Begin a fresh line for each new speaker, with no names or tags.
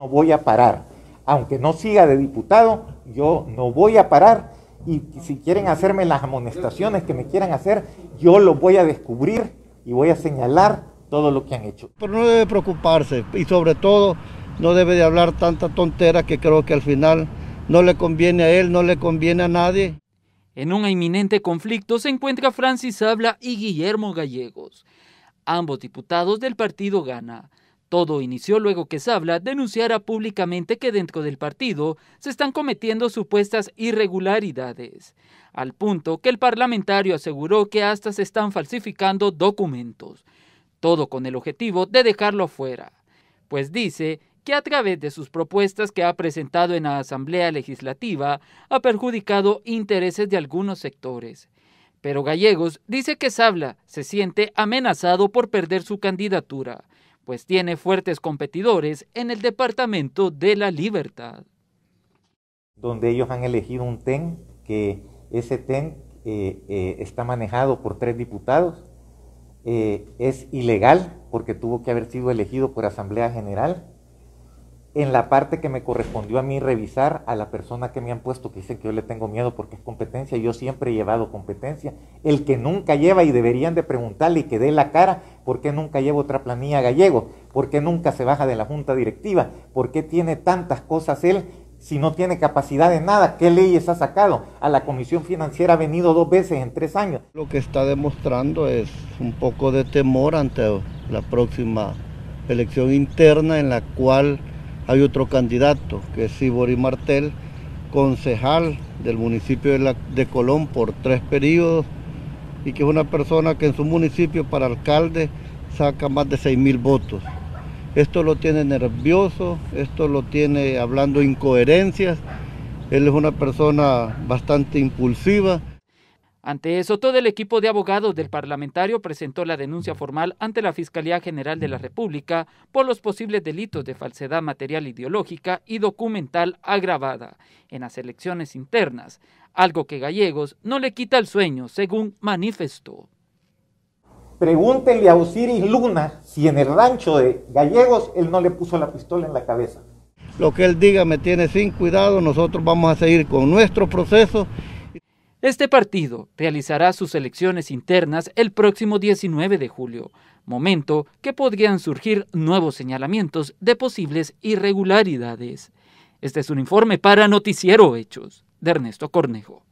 no voy a parar. Aunque no siga de diputado, yo no voy a parar. Y si quieren hacerme las amonestaciones que me quieran hacer, yo lo voy a descubrir y
voy a señalar todo lo que han hecho. Pero no debe preocuparse y sobre todo no debe de hablar tanta tontera que creo que al final no le conviene a él, no le conviene
a nadie. En un inminente conflicto se encuentra Francis Habla y Guillermo Gallegos, ambos diputados del partido Gana. Todo inició luego que Sabla denunciara públicamente que dentro del partido se están cometiendo supuestas irregularidades, al punto que el parlamentario aseguró que hasta se están falsificando documentos, todo con el objetivo de dejarlo fuera, pues dice que a través de sus propuestas que ha presentado en la Asamblea Legislativa ha perjudicado intereses de algunos sectores. Pero Gallegos dice que Sabla se siente amenazado por perder su candidatura, pues tiene fuertes competidores en el Departamento de la Libertad.
Donde ellos han elegido un TEN, que ese TEN eh, eh, está manejado por tres diputados, eh, es ilegal porque tuvo que haber sido elegido por Asamblea General en la parte que me correspondió a mí revisar a la persona que me han puesto, que dice que yo le tengo miedo porque es competencia, yo siempre he llevado competencia, el que nunca lleva y deberían de preguntarle y que dé la cara, ¿por qué nunca lleva otra planilla gallego? ¿Por qué nunca se baja de la junta directiva? ¿Por qué tiene tantas cosas él si no tiene capacidad de nada? ¿Qué leyes ha sacado?
A la Comisión Financiera ha venido dos veces en tres años. Lo que está demostrando es un poco de temor ante la próxima elección interna en la cual hay otro candidato, que es Sibori Martel, concejal del municipio de, de Colón por tres periodos y que es una persona que en su municipio para alcalde saca más de 6.000 mil votos. Esto lo tiene nervioso, esto lo tiene hablando incoherencias. Él es una persona bastante impulsiva.
Ante eso, todo el equipo de abogados del parlamentario presentó la denuncia formal ante la Fiscalía General de la República por los posibles delitos de falsedad material ideológica y documental agravada en las elecciones internas, algo que Gallegos no le quita el sueño, según manifestó.
Pregúntenle a Osiris Luna si en el rancho de Gallegos él no le puso la pistola en
la cabeza. Lo que él diga me tiene sin cuidado, nosotros vamos a seguir con nuestro proceso
este partido realizará sus elecciones internas el próximo 19 de julio, momento que podrían surgir nuevos señalamientos de posibles irregularidades. Este es un informe para Noticiero Hechos de Ernesto Cornejo.